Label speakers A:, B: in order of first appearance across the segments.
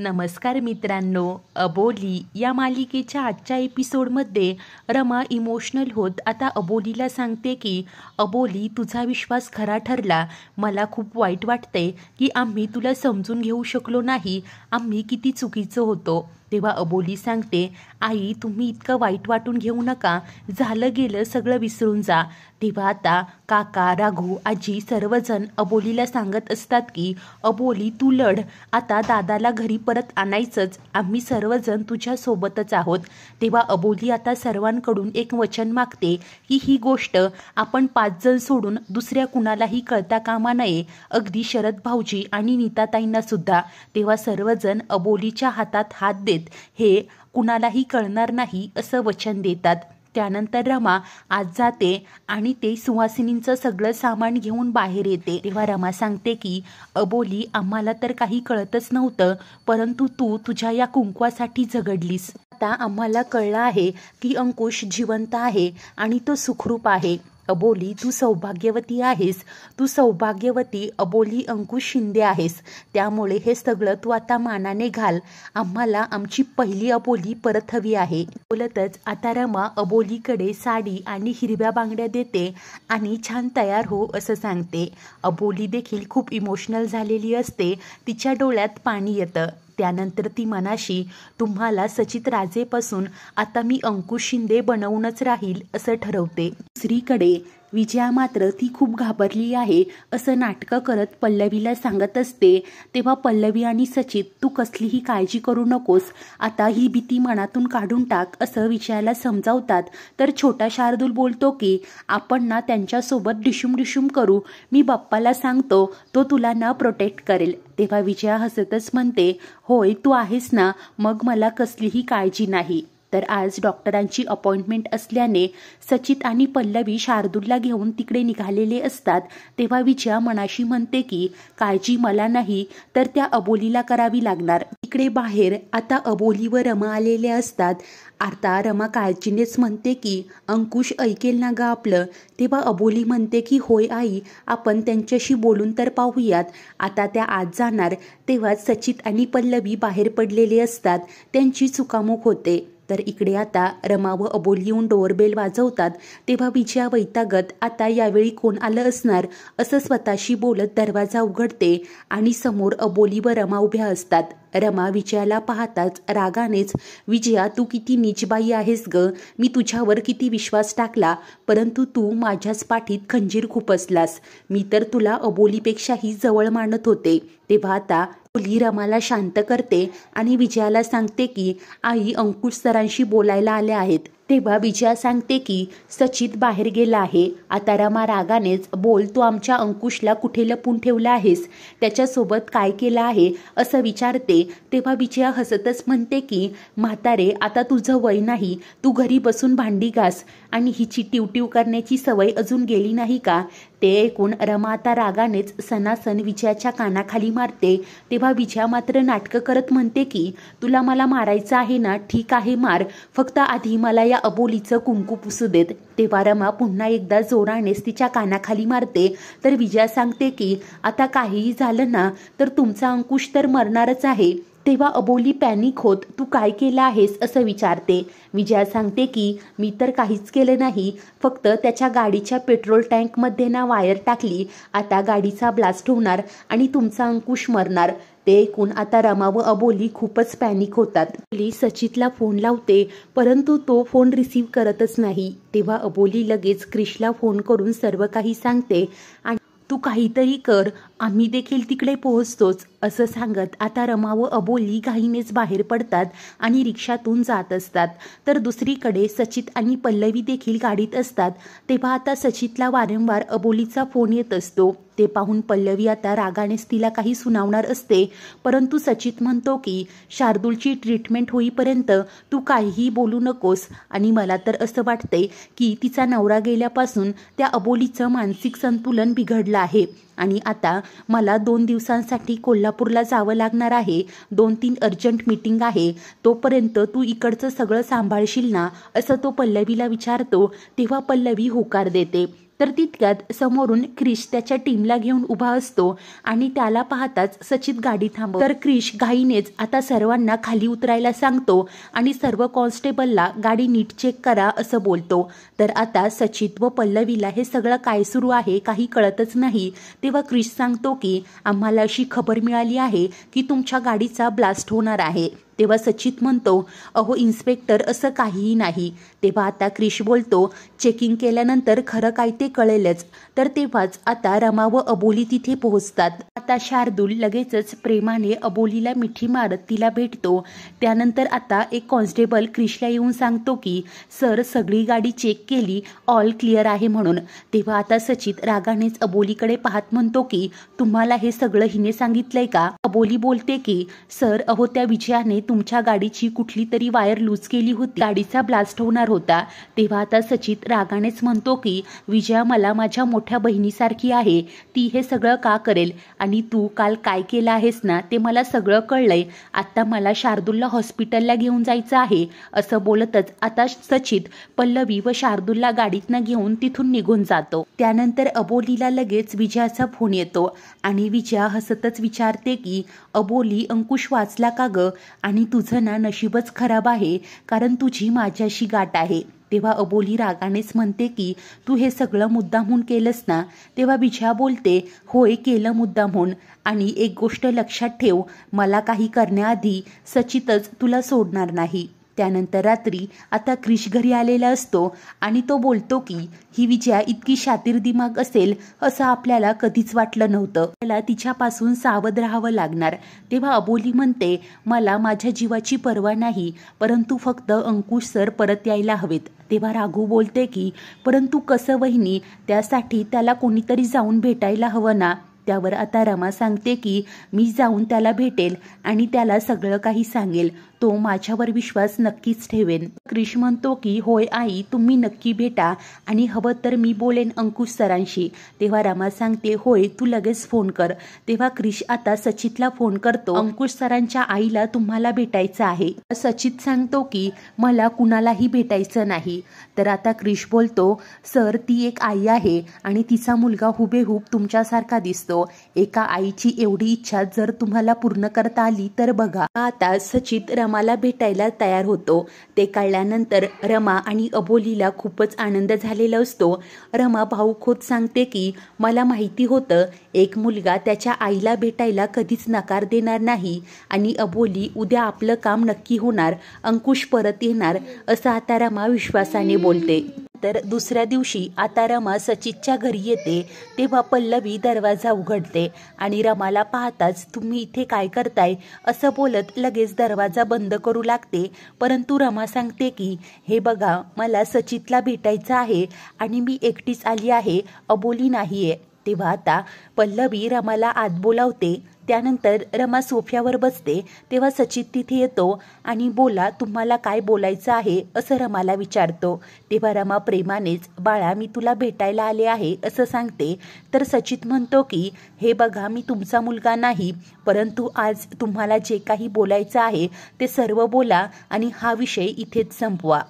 A: नमस्कार मित्रांनो अबोली या मालिकेच्या आजच्या एपिसोडमध्ये रमा इमोशनल होत आता अबोलीला सांगते की अबोली तुझा विश्वास खरा ठरला मला खूप वाईट वाटते की आम्ही तुला समजून घेऊ शकलो नाही आम्ही किती चुकीचं होतो तेव्हा अबोली सांगते आई तुम्ही इतकं वाईट वाटून घेऊ नका झालं गेलं सगळं विसरून जा तेव्हा आता काका राघू आजी सर्वजण अबोलीला सांगत असतात की अबोली तू लढ आता दादाला घरी परत आणायचंच आम्ही सर्वजण तुझ्यासोबतच आहोत तेव्हा अबोली आता सर्वांकडून एक वचन मागते की ही गोष्ट आपण पाच जण सोडून दुसऱ्या कुणालाही कळता कामा नये अगदी शरद भाऊजी आणि नीताताईंना सुद्धा तेव्हा सर्वजण अबोलीच्या हातात हात देत आहेत हे कुणालाही कळणार नाही असं वचन देतात त्यानंतर रमा आज जाते आणि ते सुवासिनींचं सगळं सामान घेऊन बाहेर येते तेव्हा रमा सांगते की अबोली आम्हाला तर काही कळतच नव्हतं परंतु तू तुझ्या या कुंकवासाठी झगडलीस आता आम्हाला कळलं आहे की अंकुश जिवंत आहे आणि तो सुखरूप आहे अबोली तू सौभाग्यवती आहेस तू सौभाग्यवती अबोली अंकुश शिंदे आहेस त्यामुळे हे सगळं तू आता मानाने घाल आम्हाला आमची पहिली अबोली परत हवी आहे बोलतच आता रमा अबोलीकडे साडी आणि हिरव्या बांगड्या देते आणि छान तयार हो असं सांगते अबोली देखील खूप इमोशनल झालेली असते तिच्या डोळ्यात पाणी येतं त्यानंतर ती मनाशी तुम्हाला सचित राजेपासून आता मी अंकुश शिंदे बनवूनच राहील असं ठरवते दुसरीकडे विजया मात्र ती खूप घाबरली आहे असं नाटकं करत पल्लवीला सांगत असते तेव्हा पल्लवी आणि सचित तू कसलीही काळजी करू नकोस आता ही भीती मनातून काढून टाक असं विजयाला समजावतात तर छोटा शार्दूल बोलतो की आपण ना त्यांच्यासोबत डिशुम डिशुम करू मी बाप्पाला सांगतो तो तुला ना प्रोटेक्ट करेल तेव्हा विजया हसतच म्हणते होय तू आहेस ना मग मला कसलीही काळजी नाही तर आज डॉक्टरांची अपॉइंटमेंट असल्याने सचित आणि पल्लवी शार्दूलला घेऊन तिकडे निघालेले असतात तेव्हा विजया मनाशी म्हणते की काळजी मला नाही तर त्या अबोलीला करावी लागणार तिकडे बाहेर आता अबोली व रमा आलेले असतात आता रमा काळजीनेच म्हणते की अंकुश ऐकेल ना गं आपलं तेव्हा अबोली म्हणते की होय आई आपण त्यांच्याशी बोलून तर पाहूयात आता त्या आज जाणार तेव्हा सचित आणि पल्लवी बाहेर पडलेले असतात त्यांची चुकामुक होते तर इकडे आता रमा व अबोल येऊन डोअरबेल वाजवतात तेव्हा विजया वैतागत आता यावेळी कोण आलं असणार असं स्वतःशी बोलत दरवाजा उघडते आणि समोर अबोली व रमा उभ्या असतात रमा विजयाला पाहताच रागानेच विजया तू किती नीचबाई आहेस ग मी तुझ्यावर किती विश्वास टाकला परंतु तू माझ्याच पाठीत खंजीर खुपसलास मी तर तुला अबोलीपेक्षाही जवळ मानत होते तेव्हा आता फुली रमाला शांत करते आणि विजयाला सांगते की आई अंकुश सरांशी बोलायला आल्या आहेत तेव्हा विजया सांगते की सचित बाहेर गेला आहे आता रमा रागानेच बोल तू आमच्या अंकुशला कुठे लपून ठेवला आहेस त्याच्यासोबत काय केलं आहे असं विचारते तेव्हा विजया हसतच म्हणते की म्हातारे आता तुझं वय नाही तू घरी बसून भांडी घास आणि हिची टिवटिव करण्याची सवय अजून गेली नाही का ते ऐकून रमा आता रागानेच सणासन विजयाच्या कानाखाली मारते तेव्हा विजया मात्र नाटकं करत म्हणते की तुला मला मारायचं आहे ना ठीक आहे मार फक्त आधी मला या तिला अबोलीचं कुंकू पुसू देत तेव्हा रमा पुन्हा एकदा जोरानेच तिच्या कानाखाली मारते तर विजया सांगते की आता काहीही झालं ना तर तुमचा अंकुश तर मरणारच आहे तेव्हा अबोली पॅनिक होत तू काय केलं आहेस असं विचारते विजया सांगते की मी तर काहीच केलं नाही फक्त त्याच्या गाडीच्या पेट्रोल टँकमध्ये ना वायर टाकली आता गाडीचा ब्लास्ट होणार आणि तुमचा अंकुश मरणार ते ऐकून आता रमा व अबोली खूपच पॅनिक होतात अबोली सचितला फोन लावते परंतु तो फोन रिसीव करतच नाही तेव्हा अबोली लगेच क्रिशला फोन करून सर्व काही सांगते आणि तू काहीतरी कर आम्ही देखील तिकडे पोहोचतोच असं सांगत आता रमा व अबोली घाईनेच बाहेर पडतात आणि रिक्षातून जात असतात तर दुसरीकडे सचित आणि पल्लवी देखील गाडीत असतात तेव्हा आता सचितला वारंवार अबोलीचा फोन येत असतो ते पाहून पल्लवी आता रागानेच तिला काही सुनावणार असते परंतु सचित म्हणतो की शार्दूलची ट्रीटमेंट होईपर्यंत तू काहीही बोलू नकोस आणि मला तर असं वाटते की तिचा नवरा गेल्यापासून त्या अबोलीचं मानसिक संतुलन बिघडलं आहे आणि आता मला दोन दिवसांसाठी कोल्हापूरला जावं लागणार आहे दोन तीन अर्जंट मीटिंग आहे तोपर्यंत तू इकडचं सगळं सांभाळशील ना असं तो पल्लवीला विचारतो तेव्हा पल्लवी होकार देते तर तितक्यात समोरून क्रिश त्याच्या टीमला घेऊन उभा असतो आणि त्याला पाहताच सचित गाडी थांबव तर क्रिश घाईनेच आता सर्वांना खाली उतरायला सांगतो आणि सर्व कॉन्स्टेबलला गाडी नीट चेक करा असं बोलतो तर आता सचित व पल्लवीला हे सगळं काय सुरू आहे काही कळतच नाही तेव्हा क्रिश सांगतो की आम्हाला अशी खबर मिळाली आहे की तुमच्या गाडीचा ब्लास्ट होणार आहे तेव्हा सचित म्हणतो अहो इन्स्पेक्टर असं काहीही नाही तेव्हा आता क्रिश बोलतो चेकिंग केल्यानंतर खरं काय ते कळेलच तर तेव्हाच आता रमा व अबोली तिथे पोहोचतात आता शार्दूल लगेचच प्रेमाने अबोलीला मिठी मारत तिला भेटतो त्यानंतर आता एक कॉन्स्टेबल क्रिशला येऊन सांगतो की सर सगळी गाडी चेक केली ऑल क्लिअर आहे म्हणून तेव्हा आता सचित रागानेच अबोलीकडे पाहत म्हणतो की तुम्हाला हे सगळं हिने सांगितलंय का अबोली बोलते की सर अहो त्या विजयाने तुमच्या गाडीची कुठली तरी वायर लूज केली होती गाडीचा ब्लास्ट होणार होता तेव्हा आता सचित रागानेच म्हणतो की विजया मला माझ्या मोठ्या बहिणीसारखी आहे ती हे सगळं का करेल आणि तू काल काय केलं आहेस ना ते मला सगळं कळलंय आता मला शार्दुलला हॉस्पिटलला घेऊन जायचं आहे असं बोलतच आता सचित पल्लवी व शार्दुलला गाडीतनं घेऊन तिथून निघून जातो त्यानंतर अबोलीला लगेच विजयाचा फोन येतो आणि विजया हसतच विचारते की अबोली अंकुश वाचला का ग आणि आणि तुझं ना नशीबच खराब आहे कारण तुझी माझ्याशी गाठ आहे तेव्हा अबोली रागानेच म्हणते की तू हे सगळं मुद्दामहून केलंस ना तेव्हा बिझ्या बोलते होय केलं मुद्दामहून आणि एक गोष्ट लक्षात ठेव मला काही करण्याआधी सचितच तुला सोडणार नाही त्यानंतर रात्री आता क्रिश घरी आलेला असतो आणि तो बोलतो की ही विजया इतकी शातीर दिमाग असेल असं आपल्याला कधीच वाटलं नव्हतं त्याला तिच्यापासून सावध राहावं लागणार तेव्हा अबोली म्हणते मला माझ्या जीवाची पर्वा नाही परंतु फक्त अंकुश सर परत यायला हवेत तेव्हा राघू बोलते की परंतु कसं वहिनी त्यासाठी त्याला कोणीतरी जाऊन भेटायला हवं ना त्यावर आता रमा सांगते की मी जाऊन त्याला भेटेल आणि त्याला सगळं काही सांगेल तो माझ्यावर विश्वास नक्कीच ठेवेन क्रिश म्हणतो की होय आई तुम्ही नक्की भेटा आणि हवं तर मी बोलेन अंकुश सरांशी तेव्हा रमा सांगते होय तू लगेच फोन कर तेव्हा क्रिश आता सचितला फोन करतो अंकुश सरांच्या आईला तुम्हाला भेटायचं आहे सचित सांगतो की मला कुणालाही भेटायचं नाही तर आता क्रिश बोलतो सर ती एक आई आहे आणि तिचा मुलगा हुबेहूब तुमच्यासारखा दिसतो एका आईची एवढी इच्छा जर तुम्हाला पूर्ण करता आली तर बघा आता सचित रमा रमाला भेटायला तयार होतो ते कळल्यानंतर रमा आणि अबोलीला खूपच आनंद झालेला असतो रमा भाऊ खोत सांगते की मला माहिती होतं एक मुलगा त्याच्या आईला भेटायला कधीच नकार देणार नाही आणि अबोली उद्या आपलं काम नक्की होणार अंकुश परत येणार असं आता रमा विश्वासाने बोलते तर दुसऱ्या दिवशी आता रमा सचितच्या घरी येते तेव्हा पल्लवी दरवाजा उघडते आणि रमाला पाहताच तुम्ही इथे काय करताय असं बोलत लगेच दरवाजा बंद करू लागते परंतु रमा सांगते की हे बघा मला सचितला भेटायचं आहे आणि मी एकटीच आली आहे अबोली नाही तेव्हा आता पल्लवी रमाला आत बोलावते त्यानंतर रमा सोफ्यावर बसते तेव्हा सचित तिथे येतो आणि बोला तुम्हाला काय बोलायचं आहे असं रमाला विचारतो तेव्हा रमा प्रेमानेच बाळा मी तुला भेटायला आले आहे असं सांगते तर सचित म्हणतो की हे बघा मी तुमचा मुलगा नाही परंतु आज तुम्हाला जे काही बोलायचं आहे ते सर्व बोला आणि हा विषय इथेच संपवा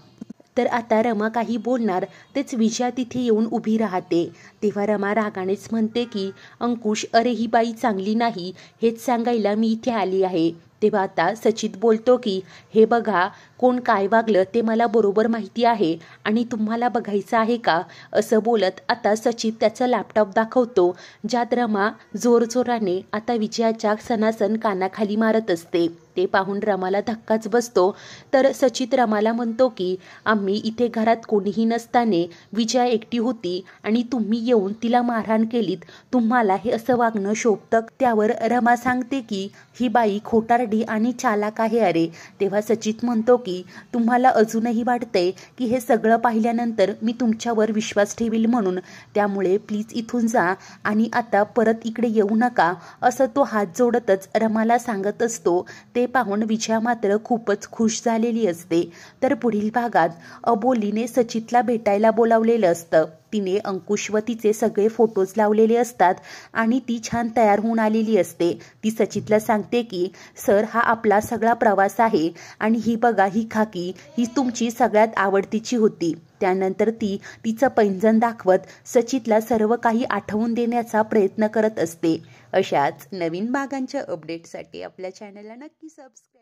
A: तर आता रमा काही बोलणार तेच विजया तिथे येऊन उभी राहते तेव्हा रमा रागानेच म्हणते की अंकुश अरे ही बाई चांगली नाही हेच सांगायला मी इथे आली आहे तेव्हा आता सचित बोलतो की हे बघा कोण काय वागलं ते मला बरोबर माहिती आहे आणि तुम्हाला बघायचं आहे का असं बोलत आता सचित त्याचा लॅपटॉप दाखवतो ज्यात रमा जोरजोराने आता विजयाच्या सणासन कानाखाली मारत असते ते पाहून रमाला धक्काच बसतो तर सचित रमाला म्हणतो की आम्ही इथे घरात कोणीही नसताने विजया एकटी होती आणि तुम्ही येऊन तिला मारहाण केलीत तुम्हाला हे असं वागणं शोभतं त्यावर रमा सांगते की ही बाई खोटारडी आणि चालाक आहे अरे तेव्हा सचित म्हणतो की तुम्हाला अजूनही वाटतंय की हे सगळं पाहिल्यानंतर मी तुमच्यावर विश्वास ठेवील म्हणून त्यामुळे प्लीज इथून जा आणि आता परत इकडे येऊ नका असं तो हात जोडतच रमाला सांगत असतो ते पाहून विजया मात्र खूपच खुश झालेली असते तर पुढील भागात अबोलीने सचितला भेटायला बोलावलेलं असतं तिने अंकुश व तिचे सगळे फोटोज लावलेले असतात आणि ती छान तयार होऊन आलेली असते ती सचितला सांगते की सर हा आपला सगळा प्रवास आहे आणि ही बघा ही खाकी ही तुमची सगळ्यात आवडतीची होती त्यानंतर ती तिचं पैंजण दाखवत सचितला सर्व काही आठवून देण्याचा प्रयत्न करत असते अशाच नवीन भागांच्या अपडेटसाठी आपल्या चॅनलला नक्की सबस्क्राईब